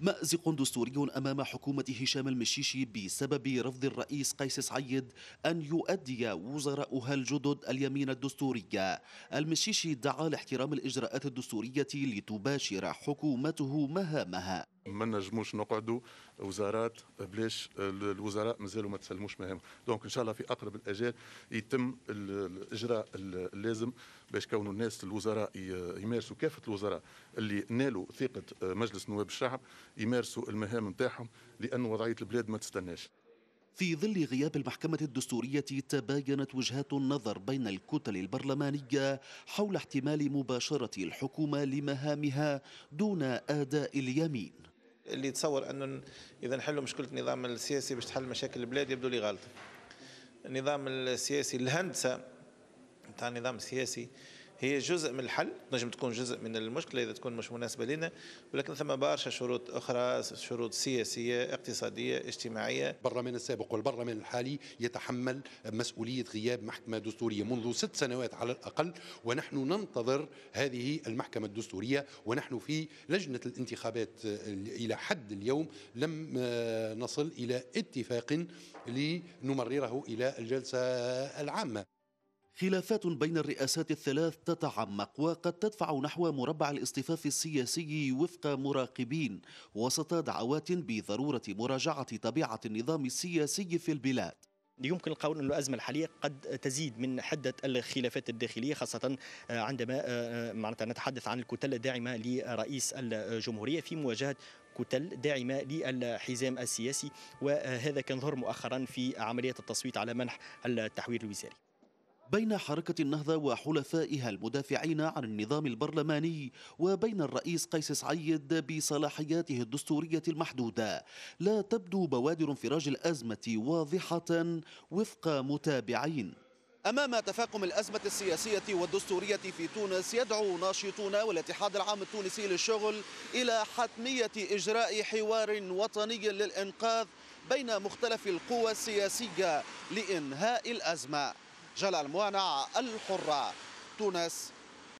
مأزق دستوري أمام حكومة هشام المشيشي بسبب رفض الرئيس قيس سعيد أن يؤدي وزراؤها الجدد اليمين الدستورية المشيشي دعا لاحترام الإجراءات الدستورية لتباشر حكومته مهامها ما نجموش نقعدوا وزارات بلاش الوزراء مازالوا ما تسلموش مهامهم دونك ان شاء الله في اقرب الاجال يتم الاجراء اللازم باش كونوا الناس الوزراء يمارسوا كافه الوزراء اللي نالوا ثقه مجلس نواب الشعب يمارسوا المهام نتاعهم لان وضعيه البلاد ما تستناش في ظل غياب المحكمة الدستورية تباينت وجهات النظر بين الكتل البرلمانية حول احتمال مباشرة الحكومة لمهامها دون أداء اليمين اللي يتصور انه اذا نحلوا مشكله النظام السياسي باش تحل مشاكل البلاد يبدو لي غلط النظام السياسي الهندسه نتاع النظام السياسي هي جزء من الحل نجم تكون جزء من المشكله اذا تكون مش مناسبه لنا ولكن ثم برشا شروط اخرى شروط سياسيه اقتصاديه اجتماعيه البرلمان السابق والبرلمان الحالي يتحمل مسؤوليه غياب محكمه دستوريه منذ ست سنوات على الاقل ونحن ننتظر هذه المحكمه الدستوريه ونحن في لجنه الانتخابات الى حد اليوم لم نصل الى اتفاق لنمرره الى الجلسه العامه خلافات بين الرئاسات الثلاث تتعمق وقد تدفع نحو مربع الاصطفاف السياسي وفق مراقبين وسط دعوات بضرورة مراجعة طبيعة النظام السياسي في البلاد يمكن القول أن الأزمة الحالية قد تزيد من حدة الخلافات الداخلية خاصة آه، عندما آه، آه، معناتها نتحدث عن الكتلة الداعمة لرئيس الجمهورية في مواجهة كتل داعمه للحزام السياسي وهذا كان ظهر مؤخرا في عمليه التصويت على منح التحوير الوزاري بين حركة النهضة وحلفائها المدافعين عن النظام البرلماني وبين الرئيس قيس سعيد بصلاحياته الدستورية المحدودة لا تبدو بوادر انفراج الأزمة واضحة وفق متابعين أمام تفاقم الأزمة السياسية والدستورية في تونس يدعو ناشطون والاتحاد العام التونسي للشغل إلى حتمية إجراء حوار وطني للإنقاذ بين مختلف القوى السياسية لإنهاء الأزمة جلال موانع الحرة تونس